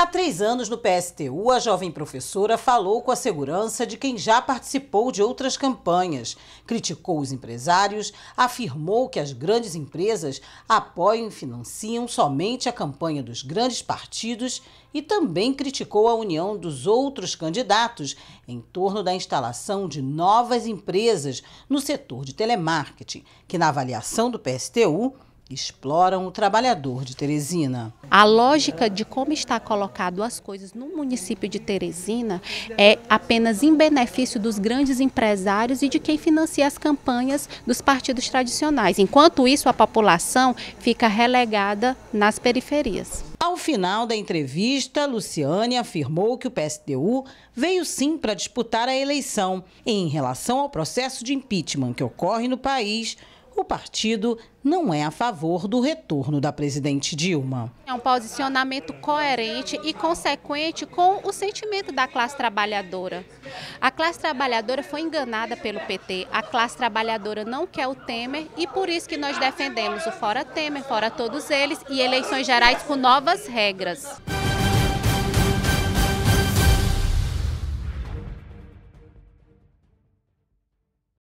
Há três anos no PSTU, a jovem professora falou com a segurança de quem já participou de outras campanhas, criticou os empresários, afirmou que as grandes empresas apoiam e financiam somente a campanha dos grandes partidos e também criticou a união dos outros candidatos em torno da instalação de novas empresas no setor de telemarketing, que, na avaliação do PSTU, exploram o trabalhador de Teresina. A lógica de como está colocado as coisas no município de Teresina é apenas em benefício dos grandes empresários e de quem financia as campanhas dos partidos tradicionais. Enquanto isso, a população fica relegada nas periferias. Ao final da entrevista, Luciane afirmou que o PSDU veio sim para disputar a eleição. Em relação ao processo de impeachment que ocorre no país, o partido não é a favor do retorno da presidente Dilma. É um posicionamento coerente e consequente com o sentimento da classe trabalhadora. A classe trabalhadora foi enganada pelo PT, a classe trabalhadora não quer o Temer e por isso que nós defendemos o fora Temer, fora todos eles e eleições gerais com novas regras.